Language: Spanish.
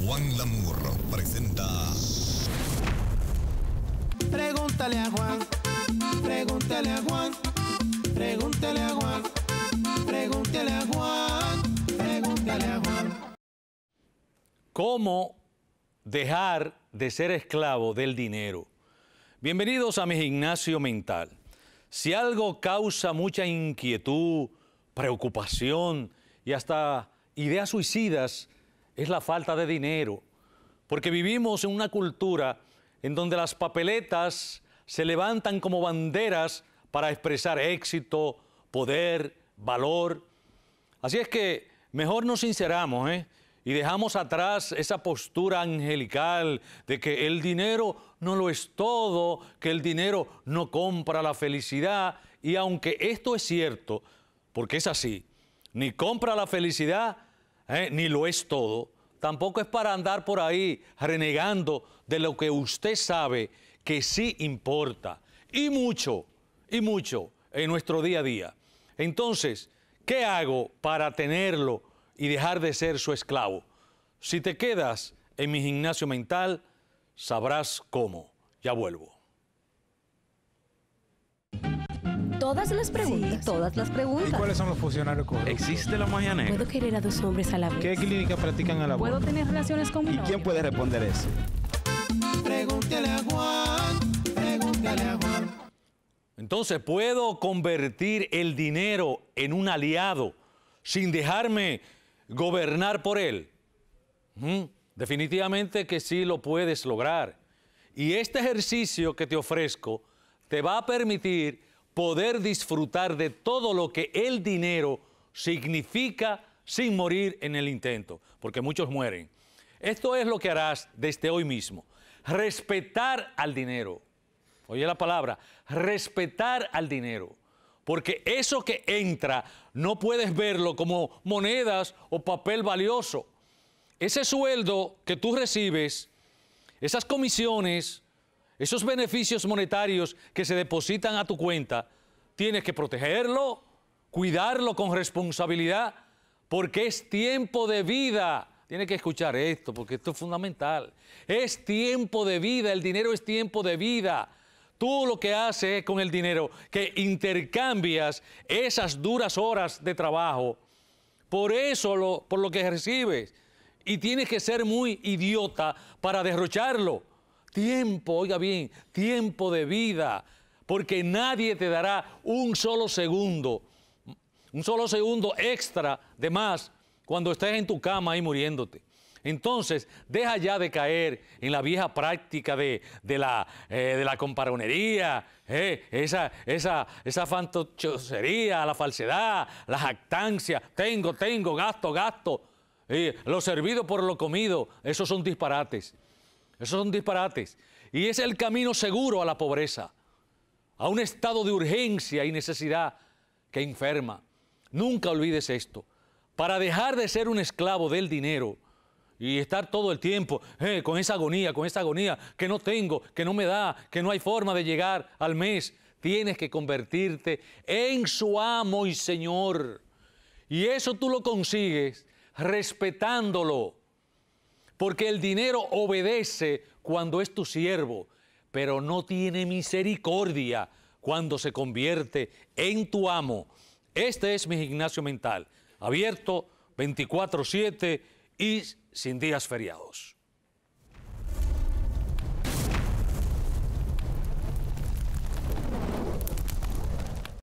Juan Lamurro presenta. Pregúntale a Juan, pregúntale a Juan, pregúntale a Juan, pregúntale a Juan, pregúntale a Juan. ¿Cómo dejar de ser esclavo del dinero? Bienvenidos a mi gimnasio mental. Si algo causa mucha inquietud, preocupación y hasta ideas suicidas, es la falta de dinero, porque vivimos en una cultura en donde las papeletas se levantan como banderas para expresar éxito, poder, valor. Así es que mejor nos sinceramos ¿eh? y dejamos atrás esa postura angelical de que el dinero no lo es todo, que el dinero no compra la felicidad. Y aunque esto es cierto, porque es así, ni compra la felicidad, ¿eh? ni lo es todo. Tampoco es para andar por ahí renegando de lo que usted sabe que sí importa. Y mucho, y mucho en nuestro día a día. Entonces, ¿qué hago para tenerlo y dejar de ser su esclavo? Si te quedas en mi gimnasio mental, sabrás cómo. Ya vuelvo. Todas las preguntas. todas las preguntas. ¿Y cuáles son los funcionarios comunes? ¿Existe la magia negra? dos hombres a ¿Qué clínica practican a la ¿Puedo tener relaciones con ¿Y quién puede responder eso? Pregúntale a Juan, pregúntale a Juan. Entonces, ¿puedo convertir el dinero en un aliado sin dejarme gobernar por él? ¿Mm? Definitivamente que sí lo puedes lograr. Y este ejercicio que te ofrezco te va a permitir poder disfrutar de todo lo que el dinero significa sin morir en el intento, porque muchos mueren. Esto es lo que harás desde hoy mismo. Respetar al dinero. Oye la palabra, respetar al dinero. Porque eso que entra no puedes verlo como monedas o papel valioso. Ese sueldo que tú recibes, esas comisiones, esos beneficios monetarios que se depositan a tu cuenta, tienes que protegerlo, cuidarlo con responsabilidad, porque es tiempo de vida. tienes que escuchar esto, porque esto es fundamental. Es tiempo de vida, el dinero es tiempo de vida. Tú lo que haces con el dinero, que intercambias esas duras horas de trabajo, por eso por lo que recibes. Y tienes que ser muy idiota para derrocharlo. Tiempo, oiga bien, tiempo de vida porque nadie te dará un solo segundo, un solo segundo extra de más cuando estés en tu cama ahí muriéndote. Entonces, deja ya de caer en la vieja práctica de, la, eh, de la comparonería, eh, esa, esa, esa la falsedad, la jactancia, tengo, tengo, gasto, gasto, eh, lo servido por lo comido, esos son disparates, esos son disparates. Y es el camino seguro a la pobreza a un estado de urgencia y necesidad que enferma. Nunca olvides esto. Para dejar de ser un esclavo del dinero y estar todo el tiempo eh, con esa agonía, con esa agonía que no tengo, que no me da, que no hay forma de llegar al mes, tienes que convertirte en su amo y señor. Y eso tú lo consigues respetándolo, porque el dinero obedece cuando es tu siervo pero no tiene misericordia cuando se convierte en tu amo. Este es mi gimnasio mental, abierto 24/7 y sin días feriados.